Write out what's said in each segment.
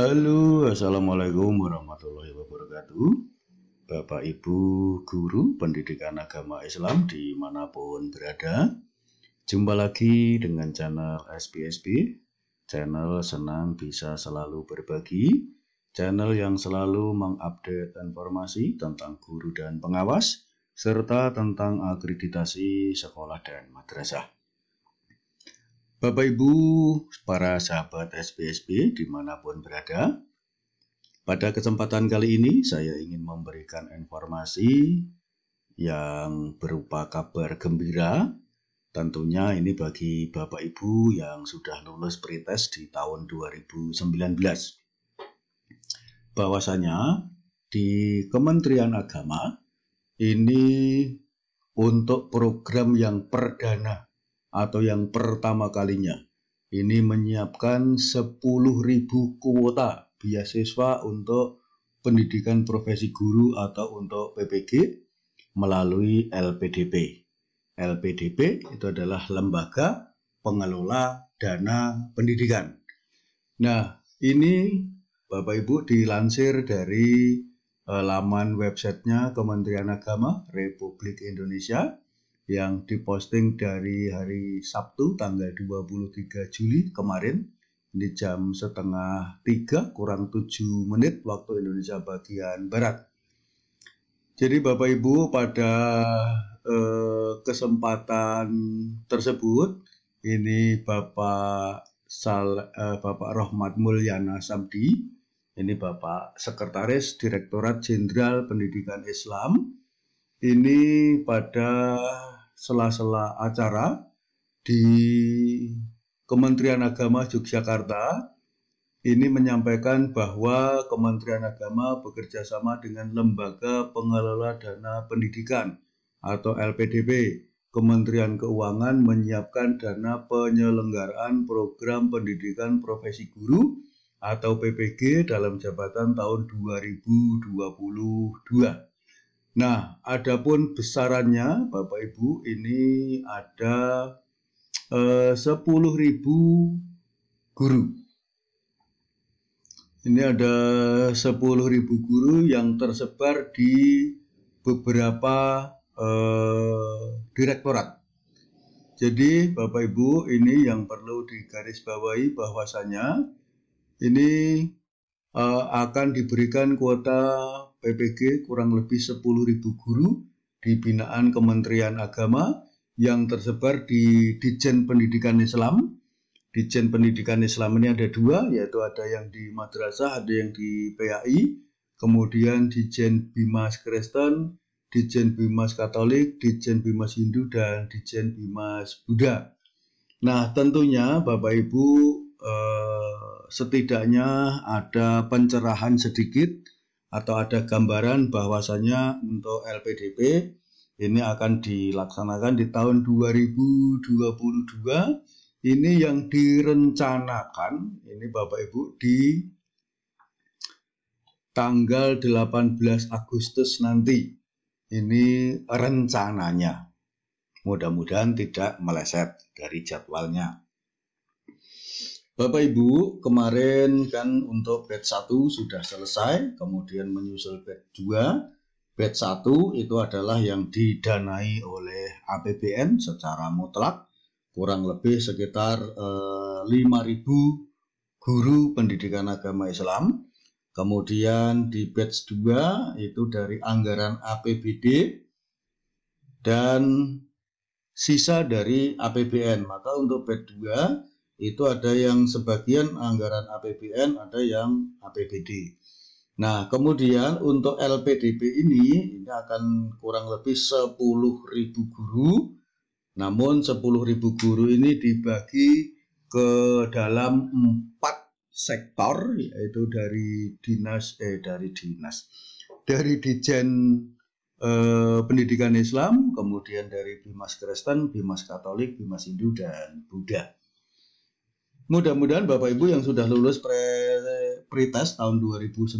Halo, Assalamualaikum warahmatullahi wabarakatuh Bapak Ibu Guru Pendidikan Agama Islam dimanapun berada Jumpa lagi dengan channel SPSB, Channel senang bisa selalu berbagi Channel yang selalu mengupdate informasi tentang guru dan pengawas Serta tentang akreditasi sekolah dan madrasah Bapak Ibu, para sahabat SPSB dimanapun berada, pada kesempatan kali ini saya ingin memberikan informasi yang berupa kabar gembira. Tentunya ini bagi Bapak Ibu yang sudah lulus pretest di tahun 2019. Bahwasanya di Kementerian Agama ini untuk program yang perdana atau yang pertama kalinya. Ini menyiapkan 10.000 kuota beasiswa untuk pendidikan profesi guru atau untuk PPG melalui LPDP. LPDP itu adalah lembaga pengelola dana pendidikan. Nah, ini Bapak Ibu dilansir dari eh, laman websitenya Kementerian Agama Republik Indonesia yang diposting dari hari Sabtu tanggal 23 Juli kemarin di jam setengah tiga kurang tujuh menit waktu Indonesia bagian Barat. Jadi Bapak Ibu pada eh, kesempatan tersebut ini Bapak Sal, eh, Bapak Rohmat Mulyana Samdi, ini Bapak Sekretaris Direktorat Jenderal Pendidikan Islam ini pada sela-sela acara di Kementerian Agama Yogyakarta ini menyampaikan bahwa Kementerian Agama bekerja sama dengan Lembaga Pengelola Dana Pendidikan atau LPDP. Kementerian Keuangan menyiapkan dana penyelenggaraan program pendidikan profesi guru atau PPG dalam jabatan tahun 2022. Nah, adapun besarannya Bapak Ibu ini ada eh, 10.000 guru. Ini ada 10.000 guru yang tersebar di beberapa eh, direktorat. Jadi Bapak Ibu ini yang perlu digarisbawahi bahwasanya ini Eh, akan diberikan kuota PPG kurang lebih 10.000 guru di binaan Kementerian Agama yang tersebar di Dijen Pendidikan Islam. Dijen Pendidikan Islam ini ada dua, yaitu ada yang di Madrasah, ada yang di PAI, kemudian Dijen Bimas Kristen, Dijen Bimas Katolik, Dijen Bimas Hindu, dan Dijen Bimas Buddha. Nah, tentunya Bapak Ibu setidaknya ada pencerahan sedikit atau ada gambaran bahwasanya untuk LPDP ini akan dilaksanakan di tahun 2022 ini yang direncanakan ini Bapak Ibu di tanggal 18 Agustus nanti ini rencananya mudah-mudahan tidak meleset dari jadwalnya Bapak Ibu, kemarin kan untuk batch 1 sudah selesai, kemudian menyusul batch 2. Batch 1 itu adalah yang didanai oleh APBN secara mutlak, kurang lebih sekitar eh, 5.000 guru pendidikan agama Islam. Kemudian di batch 2 itu dari anggaran APBD dan sisa dari APBN. Maka untuk batch 2 itu ada yang sebagian anggaran APBN, ada yang APBD. Nah, kemudian untuk LPDP ini, ini akan kurang lebih 10.000 guru, namun 10.000 guru ini dibagi ke dalam empat sektor yaitu dari dinas eh dari dinas dari dijen eh, pendidikan Islam kemudian dari bimas Kristen bimas Katolik bimas Hindu dan Buddha mudah-mudahan Bapak Ibu yang sudah lulus pre pretest tahun 2019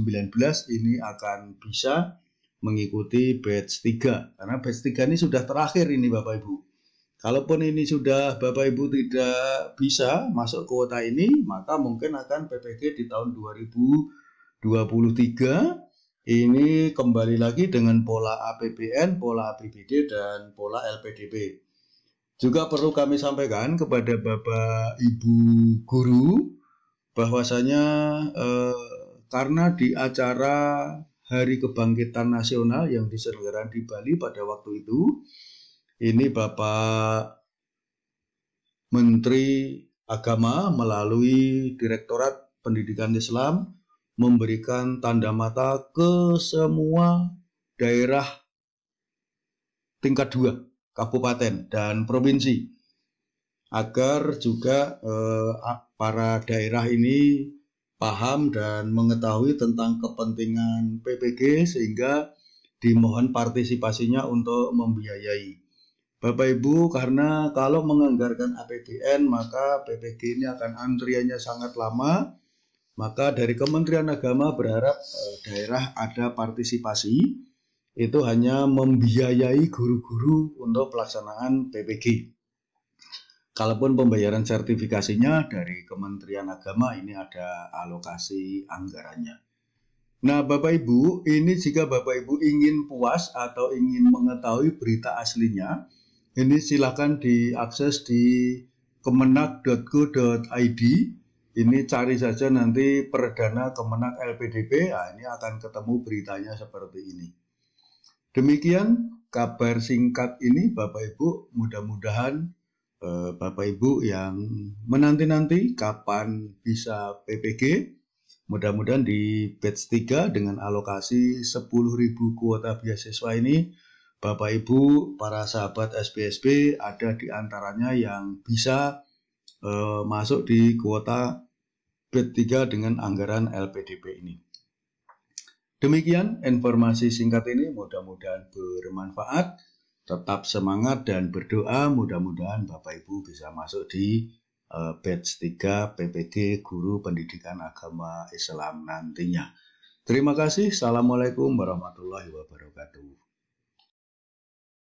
ini akan bisa mengikuti batch 3 karena batch 3 ini sudah terakhir ini Bapak Ibu. Kalaupun ini sudah Bapak Ibu tidak bisa masuk kuota ini, maka mungkin akan PPG di tahun 2023 ini kembali lagi dengan pola APBN, pola APBD dan pola LPDP. Juga perlu kami sampaikan kepada Bapak Ibu guru bahwasanya eh, karena di acara Hari Kebangkitan Nasional yang diselenggarakan di Bali pada waktu itu ini Bapak Menteri Agama melalui Direktorat Pendidikan Islam memberikan tanda mata ke semua daerah tingkat 2 kabupaten dan provinsi agar juga eh, para daerah ini paham dan mengetahui tentang kepentingan PPG sehingga dimohon partisipasinya untuk membiayai. Bapak Ibu, karena kalau menganggarkan APBN maka PPG ini akan antriannya sangat lama. Maka dari Kementerian Agama berharap eh, daerah ada partisipasi itu hanya membiayai guru-guru untuk pelaksanaan PPG. Kalaupun pembayaran sertifikasinya dari Kementerian Agama ini ada alokasi anggarannya. Nah, Bapak Ibu, ini jika Bapak Ibu ingin puas atau ingin mengetahui berita aslinya, ini silakan diakses di kemenak.go.id. Ini cari saja nanti perdana Kemenak LPDP, nah, ini akan ketemu beritanya seperti ini. Demikian kabar singkat ini Bapak Ibu, mudah-mudahan eh, Bapak Ibu yang menanti-nanti kapan bisa PPG, mudah-mudahan di batch 3 dengan alokasi 10.000 kuota beasiswa ini Bapak Ibu, para sahabat SPSB ada di antaranya yang bisa eh, masuk di kuota batch 3 dengan anggaran LPDP ini. Demikian informasi singkat ini, mudah-mudahan bermanfaat. Tetap semangat dan berdoa, mudah-mudahan Bapak Ibu bisa masuk di uh, batch 3 PPG Guru Pendidikan Agama Islam nantinya. Terima kasih. Assalamualaikum warahmatullahi wabarakatuh.